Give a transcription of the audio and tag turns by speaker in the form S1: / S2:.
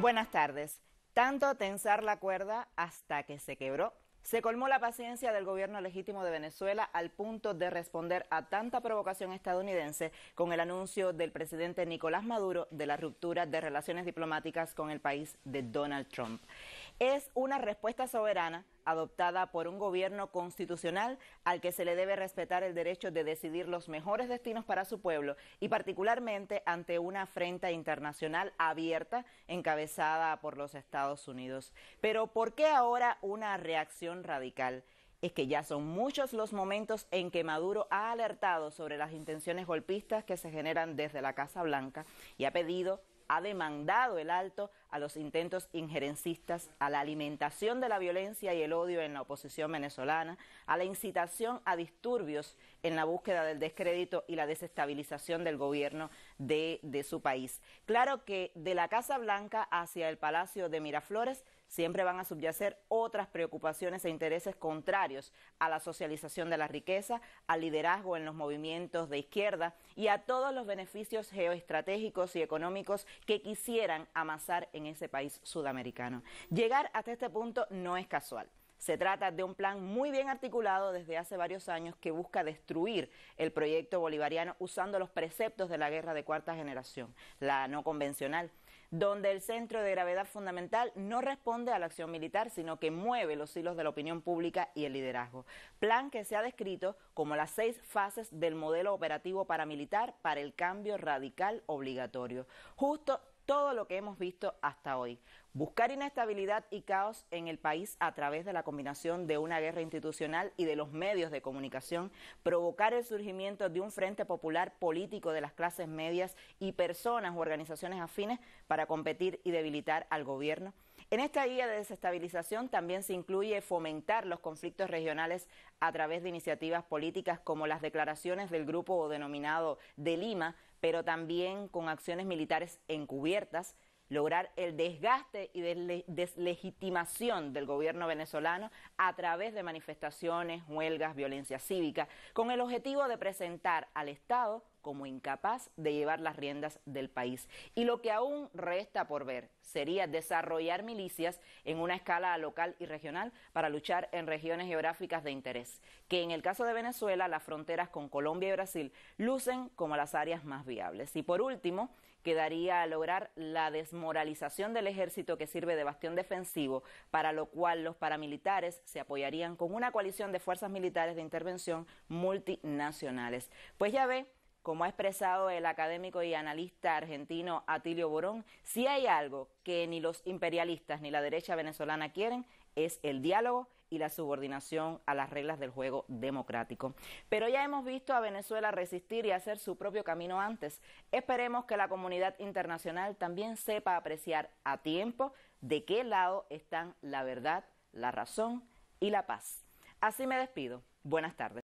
S1: Buenas tardes. Tanto tensar la cuerda hasta que se quebró. Se colmó la paciencia del gobierno legítimo de Venezuela al punto de responder a tanta provocación estadounidense con el anuncio del presidente Nicolás Maduro de la ruptura de relaciones diplomáticas con el país de Donald Trump. Es una respuesta soberana adoptada por un gobierno constitucional al que se le debe respetar el derecho de decidir los mejores destinos para su pueblo y particularmente ante una afrenta internacional abierta encabezada por los Estados Unidos. Pero ¿por qué ahora una reacción radical? es que ya son muchos los momentos en que Maduro ha alertado sobre las intenciones golpistas que se generan desde la Casa Blanca y ha pedido ha demandado el alto a los intentos injerencistas, a la alimentación de la violencia y el odio en la oposición venezolana, a la incitación a disturbios en la búsqueda del descrédito y la desestabilización del gobierno de, de su país. Claro que de la Casa Blanca hacia el Palacio de Miraflores siempre van a subyacer otras preocupaciones e intereses contrarios a la socialización de la riqueza, al liderazgo en los movimientos de izquierda y a todos los beneficios geoestratégicos y económicos que quisieran amasar en ese país sudamericano. Llegar hasta este punto no es casual. Se trata de un plan muy bien articulado desde hace varios años que busca destruir el proyecto bolivariano usando los preceptos de la guerra de cuarta generación, la no convencional, donde el centro de gravedad fundamental no responde a la acción militar, sino que mueve los hilos de la opinión pública y el liderazgo. Plan que se ha descrito como las seis fases del modelo operativo paramilitar para el cambio radical obligatorio. Justo todo lo que hemos visto hasta hoy buscar inestabilidad y caos en el país a través de la combinación de una guerra institucional y de los medios de comunicación, provocar el surgimiento de un frente popular político de las clases medias y personas u organizaciones afines para competir y debilitar al gobierno. En esta guía de desestabilización también se incluye fomentar los conflictos regionales a través de iniciativas políticas como las declaraciones del grupo denominado de Lima, pero también con acciones militares encubiertas, lograr el desgaste y deslegitimación del gobierno venezolano a través de manifestaciones, huelgas, violencia cívica, con el objetivo de presentar al Estado como incapaz de llevar las riendas del país. Y lo que aún resta por ver sería desarrollar milicias en una escala local y regional para luchar en regiones geográficas de interés, que en el caso de Venezuela las fronteras con Colombia y Brasil lucen como las áreas más viables. Y por último, quedaría a lograr la desmoralización del ejército que sirve de bastión defensivo, para lo cual los paramilitares se apoyarían con una coalición de fuerzas militares de intervención multinacionales. Pues ya ve, como ha expresado el académico y analista argentino Atilio Borón, si hay algo que ni los imperialistas ni la derecha venezolana quieren es el diálogo y la subordinación a las reglas del juego democrático. Pero ya hemos visto a Venezuela resistir y hacer su propio camino antes. Esperemos que la comunidad internacional también sepa apreciar a tiempo de qué lado están la verdad, la razón y la paz. Así me despido. Buenas tardes.